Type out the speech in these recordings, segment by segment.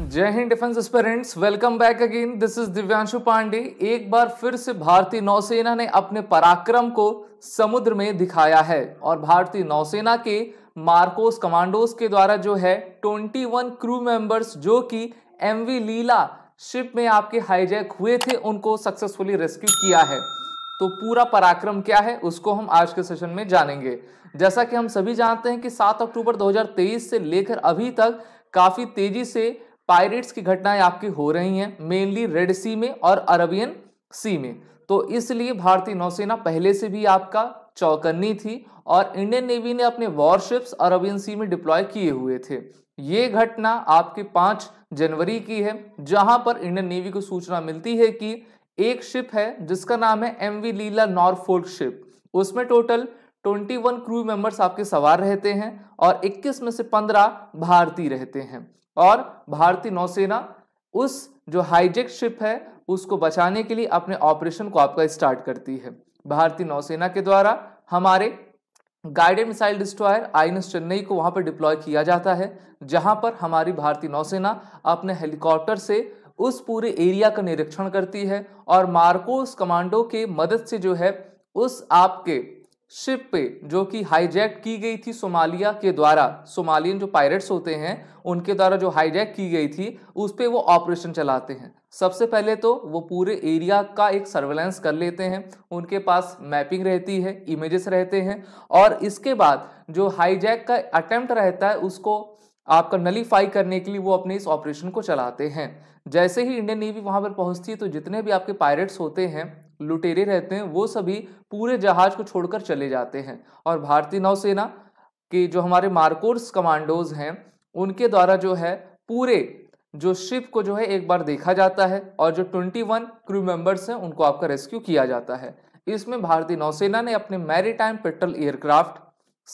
जय हिंद defence aspirants welcome back again this is Divyanshu Pandey एक बार फिर से भारतीय नौसेना ने अपने पराक्रम को समुद्र में दिखाया है और भारतीय नौसेना के मार्कोस कमांडोस के द्वारा जो है 21 क्रू मेंबर्स जो कि एमवी लीला शिप में आपके हाईजैक हुए थे उनको सक्सेसफुली रेस्क्यू किया है तो पूरा पराक्रम क्या है उसको हम आज के सेशन में जानेंगे जैसा कि हम सभी जानते हैं कि 7 अक्टूबर 2023 से लेकर अभी तक काफ़ी तेज़ी से पायरेट्स की घटनाएं आपकी हो रही हैं मेनली रेड सी में और अरबियन सी में तो इसलिए भारतीय नौसेना पहले से भी आपका चौकन्नी थी और इंडियन नेवी ने अपने वॉरशिप्स अरबियन सी में डिप्लॉय किए हुए थे ये घटना आपके पांच जनवरी की है जहां पर इंडियन नेवी को सूचना मिलती है कि एक शिप है जिसका नाम है M V Lila Norfolk ship उसमें टोटल 21 क्रू मेंबर्स आपके सवार रहते हैं और 21 में से 15 भारतीय रहते हैं और भारतीय नौसेना उस जो हाईजेक शिप है उसको बचाने के लिए अपने ऑपरेशन को आपका स्टार्ट करती है भारतीय नौसेना के द्वारा हमारे guided missile destroyer I Chennai को वहां पर डिप्लॉय किया जाता है जहां पर हमारी भारतीय नौसेना अपने हेलीकॉप्टर से उस पूरे एरिया का निरीक्षण करती है और मार्कोस कमांडो के मदद से जो है उस आपके शिप पे जो कि हाईजैक की गई थी सोमालिया के द्वारा सोमालियन जो पायरेट्स होते हैं उनके द्वारा जो हाईजैक की गई थी उस पर वो ऑपरेशन चलाते हैं सबसे पहले तो वो पूरे एरिया का एक सर्वेलेंस कर लेते हैं उनके पास मैपिंग रहती है इमेजेस रहते हैं और इसके बाद जो हाईजैक का अटैम्प्ट रहता है उसको आपका नलीफाई करने के लिए वो अपने इस ऑपरेशन को चलाते हैं जैसे ही इंडियन नेवी वहाँ पर पहुँचती है तो जितने भी आपके पायरेट्स होते हैं लुटेरे रहते हैं वो सभी पूरे जहाज को छोड़कर चले जाते हैं और भारतीय नौसेना के जो हमारे मार्कोर्स कमांडोज हैं उनके द्वारा जो है पूरे जो शिप को जो है एक बार देखा जाता है और जो 21 क्रू मेंबर्स हैं उनको आपका रेस्क्यू किया जाता है इसमें भारतीय नौसेना ने अपने मैरीटाइम पेट्रोल एयरक्राफ्ट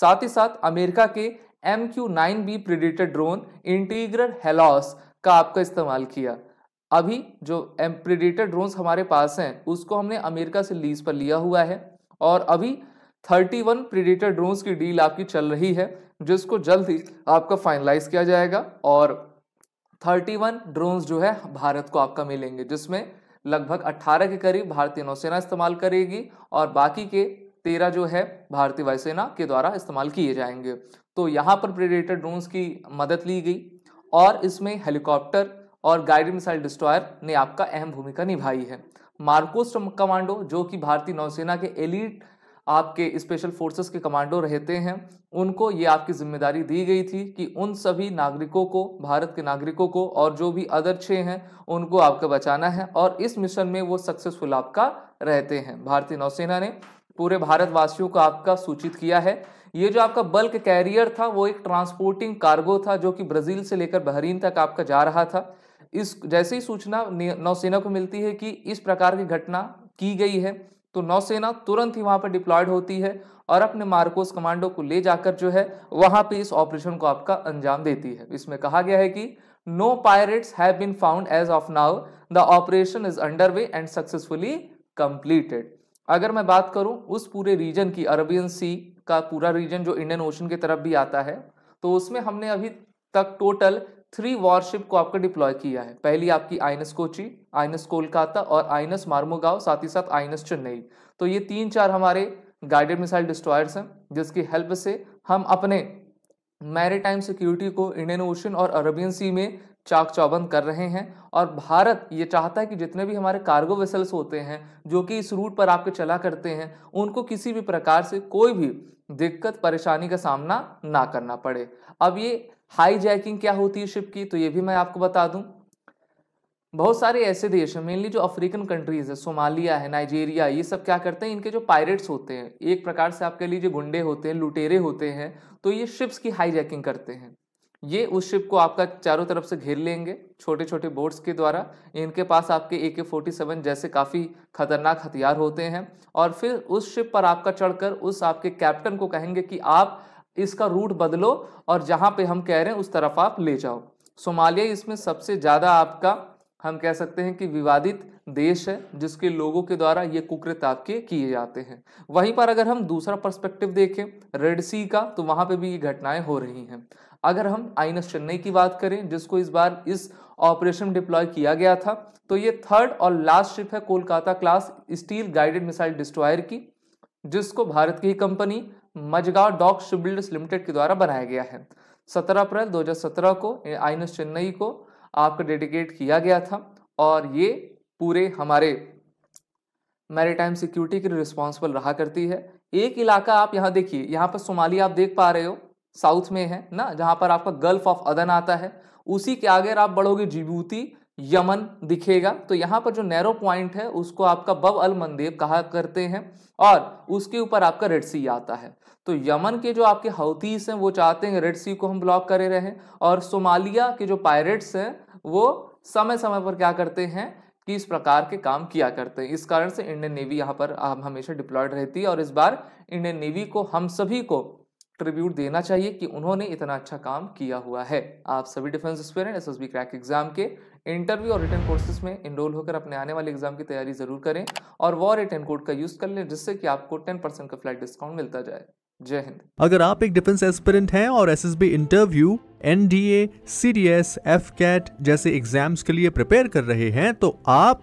साथ ही साथ अमेरिका के M Q nine B predator drone integral helos का आपका इस्तेमाल किया अभी जो एम्प्रीडेटर ड्रोन्स हमारे पास हैं उसको हमने अमेरिका से लीज पर लिया हुआ है और अभी 31 प्रीडेटर ड्रोन्स की डील आपकी चल रही है जिसको जल्द ही आपका फाइनलाइज किया जाएगा और 31 ड्रोन्स जो है भारत को आपका मिलेंगे जिसमें लगभग 18 के करीब भारतीय नौसेना इस्तेमाल करेगी और बाकी के तेरह जो है भारतीय वायुसेना के द्वारा इस्तेमाल किए जाएंगे तो यहाँ पर प्रीडेटर ड्रोन्स की मदद ली गई और इसमें हेलीकॉप्टर और गाइडेड मिसाइल डिस्ट्रॉयर ने आपका अहम भूमिका निभाई है मार्कोस कमांडो जो कि भारतीय नौसेना के एलिट आपके स्पेशल फोर्सेस के कमांडो रहते हैं उनको ये आपकी जिम्मेदारी दी गई थी कि उन सभी नागरिकों को भारत के नागरिकों को और जो भी अदर छः हैं उनको आपका बचाना है और इस मिशन में वो सक्सेसफुल आपका रहते हैं भारतीय नौसेना ने पूरे भारतवासियों को आपका सूचित किया है ये जो आपका बल्क कैरियर था वो एक ट्रांसपोर्टिंग कार्गो था जो कि ब्राज़ील से लेकर बहरीन तक आपका जा रहा था इस जैसे ही सूचना नौसेना को मिलती है कि इस प्रकार की घटना की गई है तो नौसेना तुरंत ही वहां पर डिप्लॉयड होती है और अपने मार्कोस कमांडो को ले जाकर जो है वहां पे इस ऑपरेशन को आपका अंजाम देती है इसमें कहा गया है कि no pirates have been found as of now the operation is under way and successfully completed अगर मैं बात करूं उस पूरे रीजन की अरबियन सी का पूरा रीजन जो इंडियन ओशन की तरफ भी आता है तो उसमें हमने अभी तक टोटल थ्री वॉरशिप को आपका डिप्लॉय किया है पहली आपकी आइनस कोची आइनस कोलकाता और आइनस मार्मोगाव साथ ही साथ आइनस चेन्नई तो ये तीन चार हमारे गाइडेड मिसाइल डिस्ट्रॉयर्स हैं जिसकी हेल्प से हम अपने मैरीटाइम सिक्योरिटी को इंडियन ओशन और अरबियन सी में चाक चौबंद कर रहे हैं और भारत ये चाहता है कि जितने भी हमारे कार्गो वेसल्स होते हैं जो कि इस रूट पर आपके चला करते हैं उनको किसी भी प्रकार से कोई भी दिक्कत परेशानी का सामना ना करना पड़े अब ये हाई जैकिंग क्या होती है शिप की तो ये भी मैं आपको बता दूं बहुत सारे ऐसे देश हैं मेनली जो अफ्रीकन कंट्रीज़ है सोमालिया है नाइजीरिया ये सब क्या करते हैं इनके जो पायरेट्स होते हैं एक प्रकार से आपके लिए जो गुंडे होते हैं लुटेरे होते हैं तो ये शिप्स की हाईजैकिंग करते हैं ये उस शिप को आपका चारों तरफ से घेर लेंगे छोटे छोटे बोट्स के द्वारा इनके पास आपके ए के फोर्टी सेवन जैसे काफ़ी खतरनाक हथियार होते हैं और फिर उस शिप पर आपका चढ़कर उस आपके कैप्टन को कहेंगे कि आप इसका रूट बदलो और जहां पे हम कह रहे हैं उस तरफ आप ले जाओ सोमालिया इसमें सबसे ज़्यादा आपका हम कह सकते हैं कि विवादित देश है जिसके लोगों के द्वारा ये कुकृत आपके किए जाते हैं वहीं पर अगर हम दूसरा पर्सपेक्टिव देखें रेड सी का तो वहां पे भी ये घटनाएं हो रही हैं अगर हम आइनस चेन्नई की बात करें जिसको इस बार इस ऑपरेशन डिप्लॉय किया गया था तो ये थर्ड और लास्ट शिप है Kolkata class steel guided missile destroyer की जिसको भारत की company Mazagon dock shipbuilders limited के द्वारा बनाया गया है 17 अप्रैल 2017 को आई चेन्नई को आपका डेडिकेट किया गया था और ये पूरे हमारे मैरीटाइम सिक्योरिटी के लिए रिस्पॉन्सिबल रहा करती है एक इलाका आप यहाँ देखिए यहाँ पर सोमाली आप देख पा रहे हो साउथ में है ना जहाँ पर आपका गल्फ ऑफ अदन आता है उसी के आगे आप बढ़ोगे जिबूती यमन दिखेगा तो यहाँ पर जो नैरो पॉइंट है उसको आपका बब अल मंदेब कहा करते हैं और उसके ऊपर आपका रेड सी आता है तो यमन के जो आपके हौतीस हैं वो चाहते हैं रेड सी को हम ब्लॉक करे रहें और सोमालिया के जो पायरेट्स हैं वो समय समय पर क्या करते हैं कि इस प्रकार के काम किया करते हैं इस कारण से इंडियन नेवी यहाँ पर हमेशा डिप्लॉयड रहती है और इस बार इंडियन नेवी को हम सभी को ट्रिब्यूट देना चाहिए कि उन्होंने इतना अच्छा काम किया हुआ है आप सभी defence student S S B crack exam के इंटरव्यू और रिटर्न कोर्सेज में इनरोल होकर अपने आने वाले एग्जाम की तैयारी जरूर करें और वॉर रिटर्न कोड का यूज कर लें जिससे कि आपको टेन परसेंट का फ्लैट डिस्काउंट मिलता जाए जय हिंद अगर आप एक डिफेंस एस्पिरेंट हैं और S interview N D A C D S F CAT जैसे एग्जाम्स के लिए प्रिपेयर कर रहे हैं तो आप